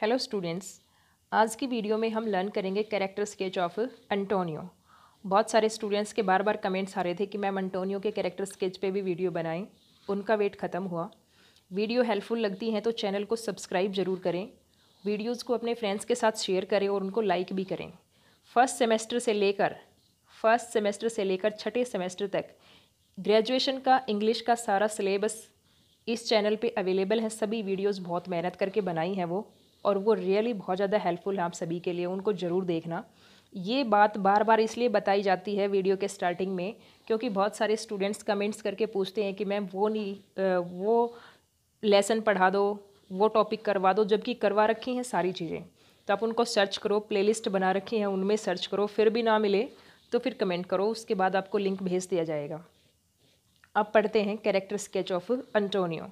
hello students आज की video में हम लर्न करेंगे कैरेक्टर स्केच ऑफ एंटोनियो बहुत सारे स्टूडेंट्स के बार बार कमेंट्स आ रहे थे कि मैम एंटोनियो के कैरेक्टर स्केच पे भी वीडियो बनाएं उनका वेट ख़त्म हुआ वीडियो हेल्पफुल लगती हैं तो चैनल को सब्सक्राइब ज़रूर करें वीडियोज़ को अपने फ्रेंड्स के साथ शेयर करें और उनको लाइक भी करें फर्स्ट सेमेस्टर से लेकर फर्स्ट सेमेस्टर से लेकर छठे सेमेस्टर तक ग्रेजुएशन का इंग्लिश का सारा सिलेबस इस चैनल पे अवेलेबल है सभी वीडियोस बहुत मेहनत करके बनाई हैं वो और वो रियली बहुत ज़्यादा हेल्पफुल है आप सभी के लिए उनको ज़रूर देखना ये बात बार बार इसलिए बताई जाती है वीडियो के स्टार्टिंग में क्योंकि बहुत सारे स्टूडेंट्स कमेंट्स करके पूछते हैं कि मैम वो नहीं वो लेसन पढ़ा दो वो टॉपिक करवा दो जबकि करवा रखी हैं सारी चीज़ें तो आप उनको सर्च करो प्लेलिस्ट बना रखी हैं उनमें सर्च करो फिर भी ना मिले तो फिर कमेंट करो उसके बाद आपको लिंक भेज दिया जाएगा अब पढ़ते हैं character sketch of Antonio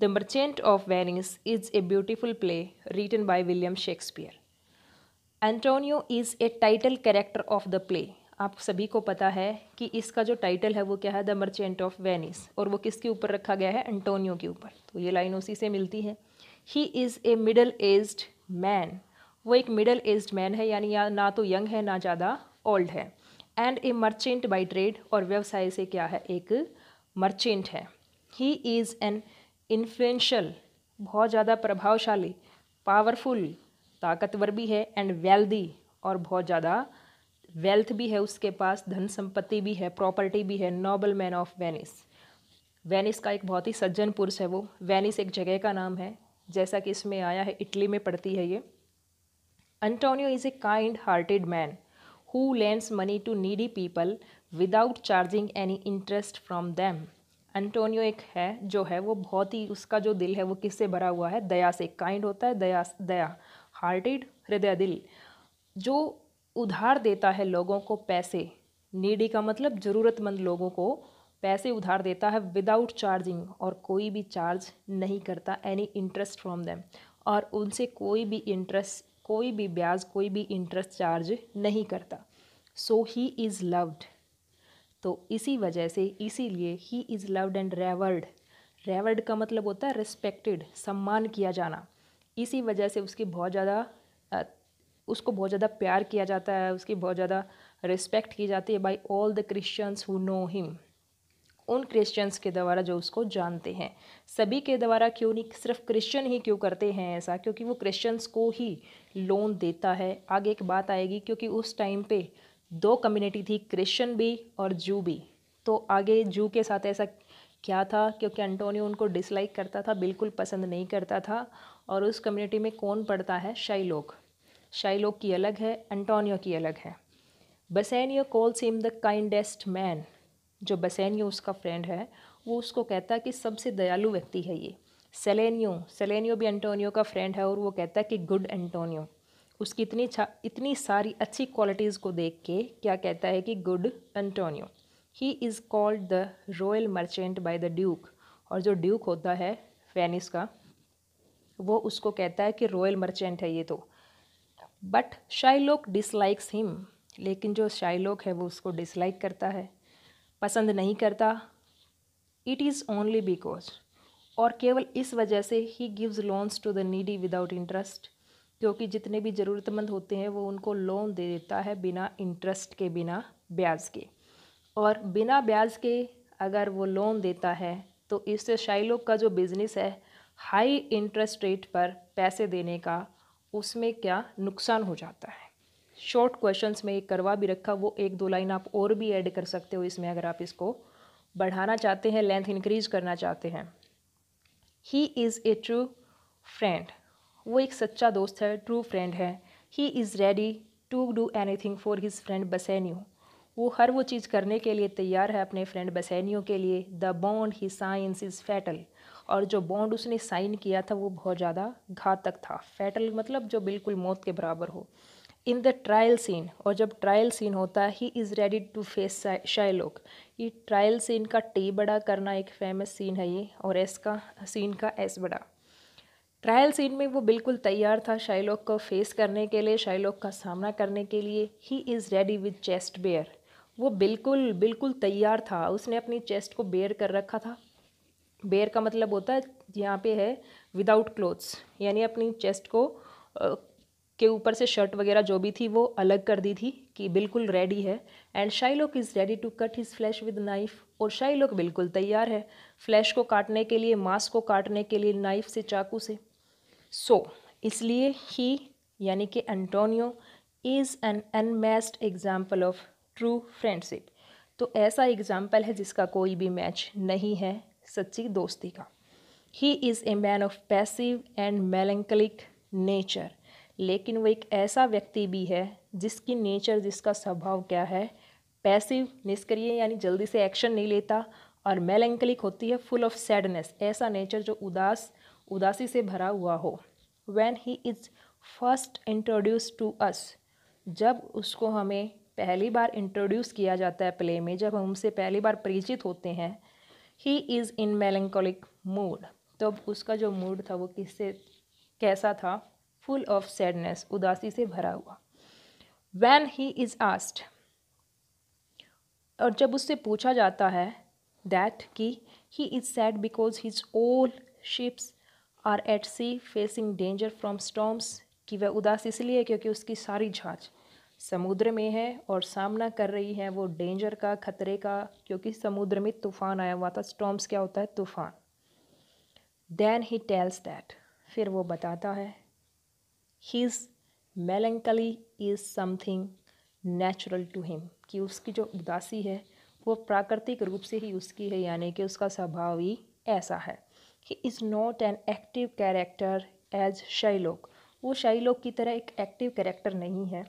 the merchant of Venice is a beautiful play written by William Shakespeare Antonio is a title character of the play आप सभी को पता है कि इसका जो टाइटल है वो क्या है द मर्चेंट ऑफ वेनिस और वो किसके ऊपर रखा गया है एंटोनियो के ऊपर तो ये लाइन उसी से मिलती है he is a middle aged man वो एक मिडल एज्ड मैन है यानी या ना तो यंग है ना ज़्यादा ओल्ड है and a merchant by trade और व्यवसाय से क्या है एक मर्चेंट है ही इज़ एन इन्फ्लुएंशियल बहुत ज़्यादा प्रभावशाली पावरफुल ताकतवर भी है एंड वेल्दी और बहुत ज़्यादा वेल्थ भी है उसके पास धन संपत्ति भी है प्रॉपर्टी भी है noble man of Venice Venice का एक बहुत ही सज्जन पुरुष है वो वेनिस एक जगह का नाम है जैसा कि इसमें आया है इटली में पड़ती है ये Antonio is a kind hearted man who lends money to needy people without charging any interest from them Antonio एक है जो है वो बहुत ही उसका जो दिल है वो किससे भरा हुआ है दया से काइंड होता है दया दया हार्टेड हृदय दिल जो उधार देता है लोगों को पैसे नीडी का मतलब ज़रूरतमंद लोगों को पैसे उधार देता है विदाउट चार्जिंग और कोई भी चार्ज नहीं करता एनी इंटरेस्ट फ्रॉम देम और उनसे कोई भी इंटरेस्ट कोई भी ब्याज कोई भी इंटरेस्ट चार्ज नहीं करता सो ही इज़ लव्ड तो इसी वजह से इसीलिए he is loved and revered revered का मतलब होता है रिस्पेक्टेड सम्मान किया जाना इसी वजह से उसकी बहुत ज़्यादा उसको बहुत ज़्यादा प्यार किया जाता है उसकी बहुत ज़्यादा रिस्पेक्ट की जाती है by all the Christians who know him उन क्रिश्चियंस के द्वारा जो उसको जानते हैं सभी के द्वारा क्यों नहीं सिर्फ क्रिश्चियन ही क्यों करते हैं ऐसा क्योंकि वो क्रिश्चियंस को ही लोन देता है आगे एक बात आएगी क्योंकि उस टाइम पे दो कम्युनिटी थी क्रिश्चियन भी और जू भी तो आगे जू के साथ ऐसा क्या था क्योंकि एंटोनियो उनको डिसलाइक करता था बिल्कुल पसंद नहीं करता था और उस कम्युनिटी में कौन पढ़ता है शाइलोक शाइलोक की अलग है एंटोनियो की अलग है Bassanio calls him the kindest man जो बसैनियो उसका फ्रेंड है वो उसको कहता है कि सबसे दयालु व्यक्ति है ये सेलेनियो सेलेनियो भी एंटोनियो का फ्रेंड है और वो कहता है कि गुड एंटोनियो उसकी इतनी इतनी सारी अच्छी क्वालिटीज़ को देख के क्या कहता है कि good Antonio he is called the royal merchant by the duke और जो ड्यूक होता है फैनिस का वो उसको कहता है कि रॉयल मर्चेंट है ये तो बट शाइलोक डिसलाइक्स हिम लेकिन जो शाइलोक है वो उसको डिसलाइक करता है पसंद नहीं करता इट इज़ ओनली बिकॉज और केवल इस वजह से he gives loans to the needy without interest क्योंकि जितने भी ज़रूरतमंद होते हैं वो उनको लोन दे देता है बिना इंटरेस्ट के बिना ब्याज के और बिना ब्याज के अगर वो लोन देता है तो इससे शाइलोक का जो बिज़नेस है हाई इंटरेस्ट रेट पर पैसे देने का उसमें क्या नुकसान हो जाता है शॉर्ट क्वेश्चंस में एक करवा भी रखा वो एक दो लाइन आप और भी ऐड कर सकते हो इसमें अगर आप इसको बढ़ाना चाहते हैं लेंथ इंक्रीज करना चाहते हैं he is a true friend वो एक सच्चा दोस्त है ट्रू फ्रेंड है he is ready to do anything for his friend Bassanio वो हर वो चीज़ करने के लिए तैयार है अपने फ्रेंड बसैनियो के लिए the bond he signs is fatal और जो बॉन्ड उसने साइन किया था वो बहुत ज़्यादा घातक था फैटल मतलब जो बिल्कुल मौत के बराबर हो इन द ट्रायल सीन और जब ट्रायल सीन होता है he is ready to face Shylock ये ट्रायल सीन का टी बड़ा करना एक फेमस सीन है ये और एस का सीन का एस बड़ा ट्रायल सीन में वो बिल्कुल तैयार था शाइलॉक को फेस करने के लिए शाइलॉक का सामना करने के लिए he is ready with chest bare वो बिल्कुल बिल्कुल तैयार था उसने अपनी चेस्ट को बेयर कर रखा था बेयर का मतलब होता है यहाँ पे है विदाउट क्लोथ्स यानी अपनी चेस्ट को आ, के ऊपर से शर्ट वगैरह जो भी थी वो अलग कर दी थी कि बिल्कुल रेडी है and Shylock is ready to cut his flesh with knife और शाइलोक बिल्कुल तैयार है फ्लैश को काटने के लिए मास्क को काटने के लिए नाइफ़ से चाकू से सो इसलिए ही यानी कि Antonio is an unmatched example of true friendship तो ऐसा एग्ज़ाम्पल है जिसका कोई भी मैच नहीं है सच्ची दोस्ती का he is a man of passive and melancholic nature लेकिन वो एक ऐसा व्यक्ति भी है जिसकी नेचर जिसका स्वभाव क्या है पैसिव निष्क्रिय यानी जल्दी से एक्शन नहीं लेता और मेलेंकलिक होती है फुल ऑफ सैडनेस ऐसा नेचर जो उदास उदासी से भरा हुआ हो when he is first introduced to us जब उसको हमें पहली बार इंट्रोड्यूस किया जाता है प्ले में जब हम उससे पहली बार परिचित होते हैं ही इज़ इन मेलेंकोलिक मूड तब उसका जो मूड था वो किससे कैसा था फुल ऑफ सैडनेस उदासी से भरा हुआ वैन ही इज़ आस्ट और जब उससे पूछा जाता है दैट कि he is sad because his all ships are at sea facing danger from storms कि वह उदास इसलिए क्योंकि उसकी सारी झाँच समुद्र में है और सामना कर रही है वो डेंजर का खतरे का क्योंकि समुद्र में तूफान आया हुआ था स्टॉम्स क्या होता है तूफान देन ही टेल्स दैट फिर वो बताता है his melancholy is something natural to him कि उसकी जो उदासी है वो प्राकृतिक रूप से ही उसकी है यानी कि उसका स्वभाव ही ऐसा है he is not an active character as Shylock वो शाइलोक की तरह एक एक्टिव कैरेक्टर नहीं है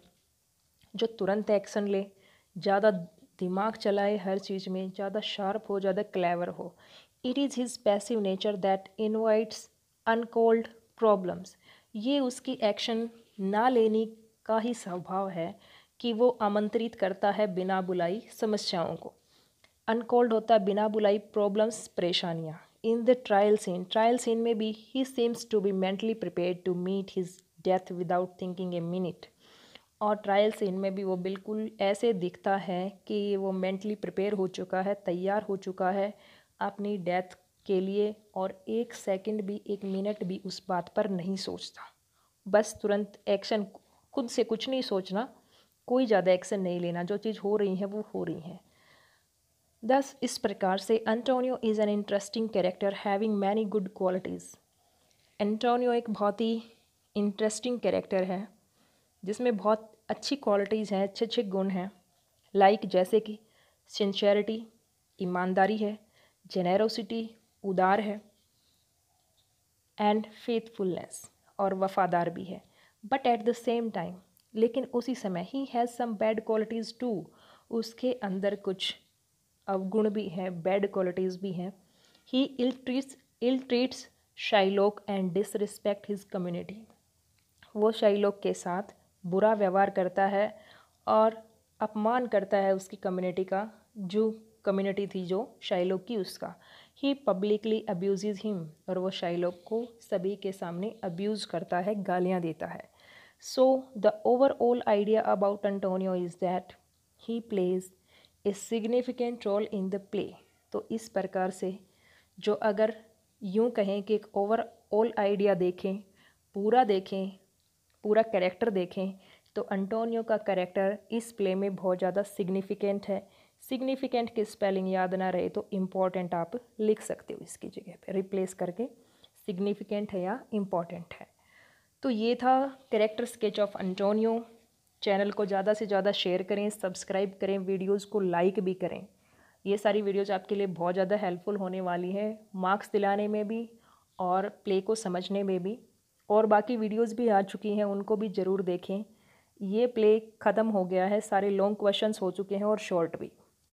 जो तुरंत एक्शन ले ज़्यादा दिमाग चलाए हर चीज़ में ज़्यादा शार्प हो ज़्यादा क्लेवर हो it is his passive nature that invites uncalled problems ये उसकी एक्शन ना लेने का ही स्वभाव है कि वो आमंत्रित करता है बिना बुलाई समस्याओं को अनकोल्ड होता है बिना बुलाई प्रॉब्लम्स परेशानियाँ in the trial scene trial scene में भी he seems to be mentally prepared to meet his death without thinking a minute और ट्रायल सीन में भी वो बिल्कुल ऐसे दिखता है कि वो मेंटली प्रिपेयर हो चुका है तैयार हो चुका है अपनी डेथ के लिए और एक सेकंड भी एक मिनट भी उस बात पर नहीं सोचता बस तुरंत एक्शन खुद से कुछ नहीं सोचना कोई ज़्यादा एक्शन नहीं लेना जो चीज़ हो रही है वो हो रही है दस इस प्रकार से Antonio is an interesting character having many good qualities Antonio एक बहुत ही इंटरेस्टिंग कैरेक्टर है जिसमें बहुत अच्छी क्वालिटीज़ हैं अच्छे अच्छे गुण हैं लाइक like जैसे कि सिंशरिटी ईमानदारी है जेनेरोसिटी उदार है एंड फेथफुलनेस और वफादार भी है but at the same time लेकिन उसी समय he has some bad qualities too उसके अंदर कुछ अवगुण भी हैं बैड क्वालिटीज़ भी हैं he ill treats ill treats Shylock and disrespect his community वो शाइलोक के साथ बुरा व्यवहार करता है और अपमान करता है उसकी कम्युनिटी का जो कम्युनिटी थी जो शाइलोक की उसका ही पब्लिकली अब्यूज़ हिम और वो शाइलोक को सभी के सामने अब्यूज़ करता है गालियाँ देता है so the overall idea about Antonio is that he plays a significant role in the play तो इस प्रकार से जो अगर यूँ कहें कि एक ओवरऑल आइडिया देखें पूरा देखें पूरा कैरेक्टर देखें तो अंटोनियो का कैरेक्टर इस प्ले में बहुत ज़्यादा सिग्निफिकेंट है सिग्निफिकेंट की स्पेलिंग याद ना रहे तो इम्पॉर्टेंट आप लिख सकते हो इसकी जगह पे रिप्लेस करके सिग्निफिकेंट है या इम्पॉर्टेंट है तो ये था character sketch of Antonio channel को ज़्यादा से ज़्यादा शेयर करें सब्सक्राइब करें वीडियोज़ को लाइक भी करें ये सारी वीडियोज़ आपके लिए बहुत ज़्यादा हेल्पफुल होने वाली है मार्क्स दिलाने में भी और प्ले को समझने में भी और बाकी वीडियोज़ भी आ चुकी हैं उनको भी ज़रूर देखें ये प्ले ख़त्म हो गया है सारे लॉन्ग क्वेश्चंस हो चुके हैं और शॉर्ट भी